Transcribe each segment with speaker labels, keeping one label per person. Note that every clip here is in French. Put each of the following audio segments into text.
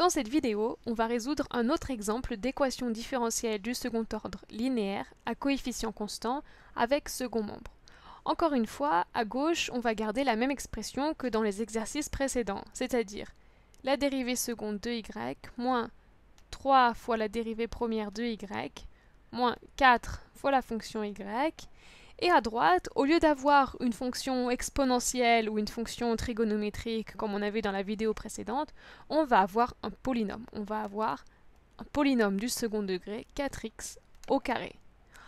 Speaker 1: Dans cette vidéo, on va résoudre un autre exemple d'équation différentielle du second ordre linéaire à coefficient constant avec second membre. Encore une fois, à gauche, on va garder la même expression que dans les exercices précédents, c'est-à-dire la dérivée seconde de y moins 3 fois la dérivée première de y moins 4 fois la fonction y et à droite, au lieu d'avoir une fonction exponentielle ou une fonction trigonométrique comme on avait dans la vidéo précédente, on va avoir un polynôme. On va avoir un polynôme du second degré 4x au carré.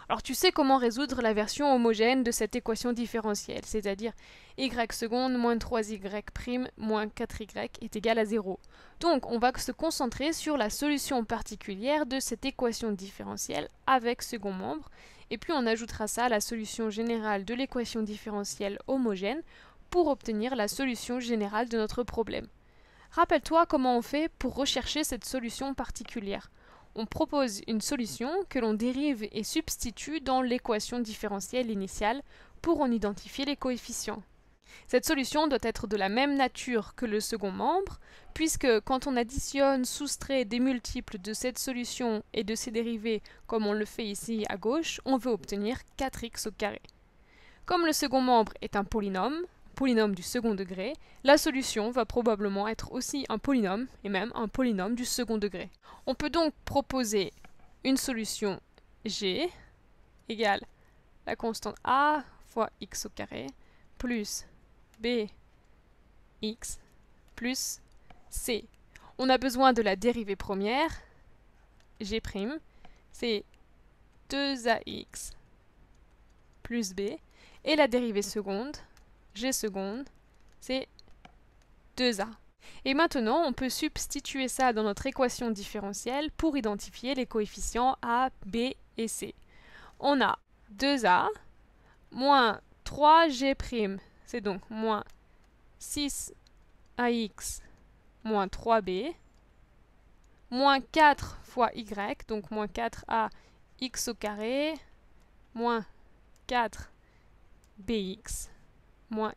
Speaker 1: Alors tu sais comment résoudre la version homogène de cette équation différentielle, c'est-à-dire y seconde moins 3y prime moins 4y est égal à 0. Donc on va se concentrer sur la solution particulière de cette équation différentielle avec second membre, et puis on ajoutera ça à la solution générale de l'équation différentielle homogène pour obtenir la solution générale de notre problème. Rappelle-toi comment on fait pour rechercher cette solution particulière on propose une solution que l'on dérive et substitue dans l'équation différentielle initiale pour en identifier les coefficients. Cette solution doit être de la même nature que le second membre, puisque quand on additionne, soustrait des multiples de cette solution et de ses dérivés, comme on le fait ici à gauche, on veut obtenir 4x au carré. Comme le second membre est un polynôme, polynôme du second degré, la solution va probablement être aussi un polynôme, et même un polynôme du second degré. On peut donc proposer une solution g égale la constante a fois x au carré plus b x plus c. On a besoin de la dérivée première, g', c'est 2ax plus b, et la dérivée seconde, g seconde, c'est 2a. Et maintenant, on peut substituer ça dans notre équation différentielle pour identifier les coefficients a, b et c. On a 2a moins 3g', c'est donc moins 6ax moins 3b, moins 4 fois y, donc moins 4a x au carré, moins 4 bx moins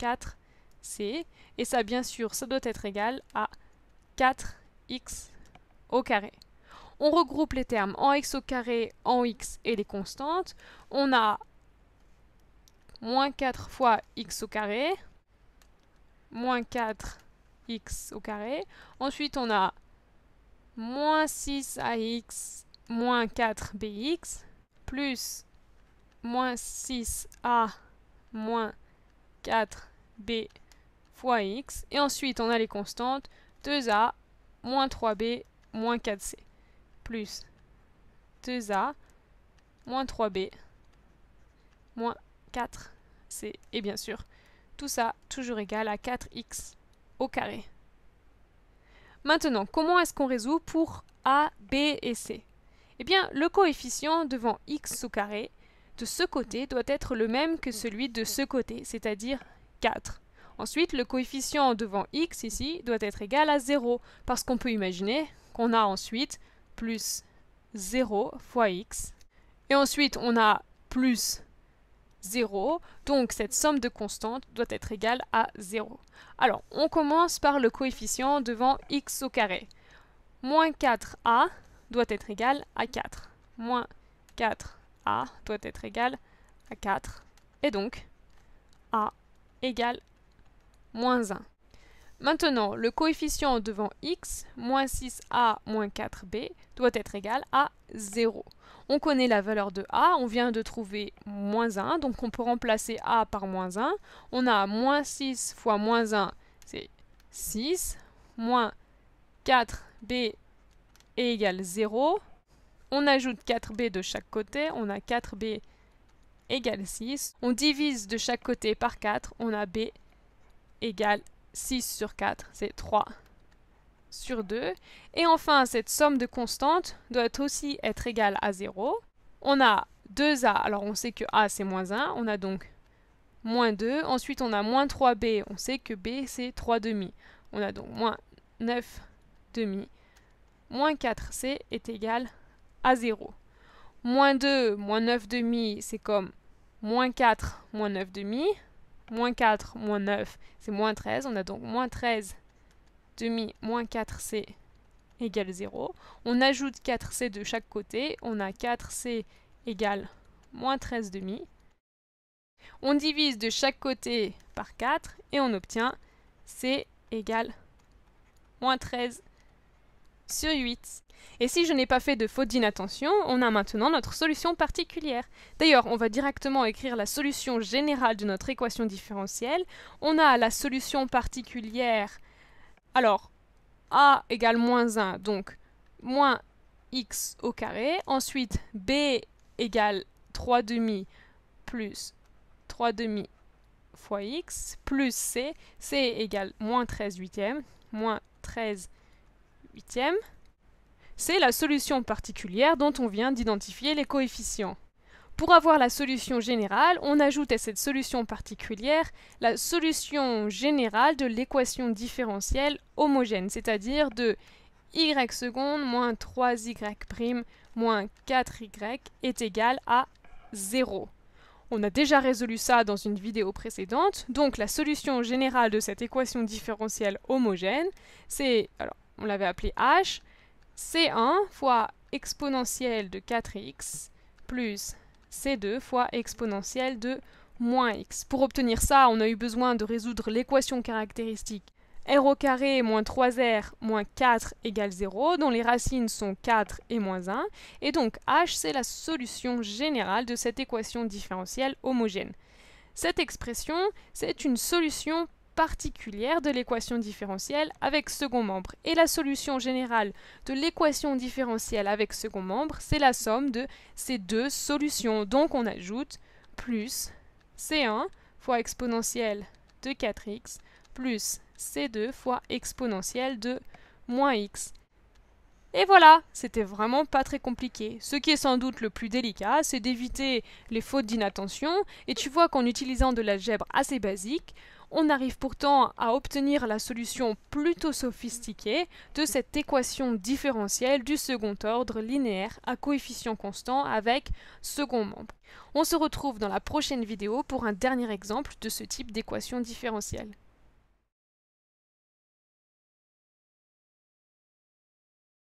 Speaker 1: 4c. Et ça, bien sûr, ça doit être égal à 4x au carré. On regroupe les termes en x au carré, en x et les constantes. On a moins 4 fois x au carré, moins 4x au carré. Ensuite, on a moins 6ax moins 4bx plus moins 6a moins 4b fois x. Et ensuite, on a les constantes 2a moins 3b moins 4c plus 2a moins 3b moins 4c. Et bien sûr, tout ça toujours égal à 4x au carré. Maintenant, comment est-ce qu'on résout pour a, b et c Eh bien, le coefficient devant x au carré, de ce côté doit être le même que celui de ce côté, c'est-à-dire 4. Ensuite, le coefficient devant x ici doit être égal à 0, parce qu'on peut imaginer qu'on a ensuite plus 0 fois x. Et ensuite, on a plus 0, donc cette somme de constantes doit être égale à 0. Alors, on commence par le coefficient devant x au carré. Moins 4a doit être égal à 4. Moins 4 a doit être égal à 4. Et donc, A égale moins 1. Maintenant, le coefficient devant x, moins 6a moins 4b, doit être égal à 0. On connaît la valeur de a, on vient de trouver moins 1, donc on peut remplacer a par moins 1. On a moins 6 fois moins 1, c'est 6, moins 4b est égal à 0, on ajoute 4b de chaque côté, on a 4b égale 6. On divise de chaque côté par 4, on a b égale 6 sur 4, c'est 3 sur 2. Et enfin, cette somme de constantes doit aussi être égale à 0. On a 2a, alors on sait que a c'est moins 1, on a donc moins 2. Ensuite, on a moins 3b, on sait que b c'est 3 demi. On a donc moins 9 demi, moins 4c est égal à... 0. Moins 2, moins 9,5, c'est comme moins 4, moins 9,5. Moins 4, moins 9, c'est moins 13. On a donc moins 13 demi moins 4c égale 0. On ajoute 4c de chaque côté. On a 4c égale moins 13 demi. On divise de chaque côté par 4 et on obtient c égale moins 13 sur 8. Et si je n'ai pas fait de faute d'inattention, on a maintenant notre solution particulière. D'ailleurs, on va directement écrire la solution générale de notre équation différentielle. On a la solution particulière. Alors, a égale moins 1, donc moins x au carré. Ensuite, b égale 3 demi plus 3 demi fois x plus c. c égale moins 13 huitièmes, moins 13 Huitième, c'est la solution particulière dont on vient d'identifier les coefficients. Pour avoir la solution générale, on ajoute à cette solution particulière la solution générale de l'équation différentielle homogène, c'est-à-dire de y seconde moins 3y moins 4y est égal à 0. On a déjà résolu ça dans une vidéo précédente, donc la solution générale de cette équation différentielle homogène, c'est on l'avait appelé h, c1 fois exponentielle de 4x plus c2 fois exponentielle de moins x. Pour obtenir ça, on a eu besoin de résoudre l'équation caractéristique r au carré moins 3r moins 4 égale 0, dont les racines sont 4 et moins 1, et donc h c'est la solution générale de cette équation différentielle homogène. Cette expression, c'est une solution particulière de l'équation différentielle avec second membre. Et la solution générale de l'équation différentielle avec second membre, c'est la somme de ces deux solutions. Donc on ajoute plus C1 fois exponentielle de 4x plus C2 fois exponentielle de moins x. Et voilà, c'était vraiment pas très compliqué. Ce qui est sans doute le plus délicat, c'est d'éviter les fautes d'inattention, et tu vois qu'en utilisant de l'algèbre assez basique, on arrive pourtant à obtenir la solution plutôt sophistiquée de cette équation différentielle du second ordre linéaire à coefficient constant avec second membre. On se retrouve dans la prochaine vidéo pour un dernier exemple de ce type d'équation différentielle.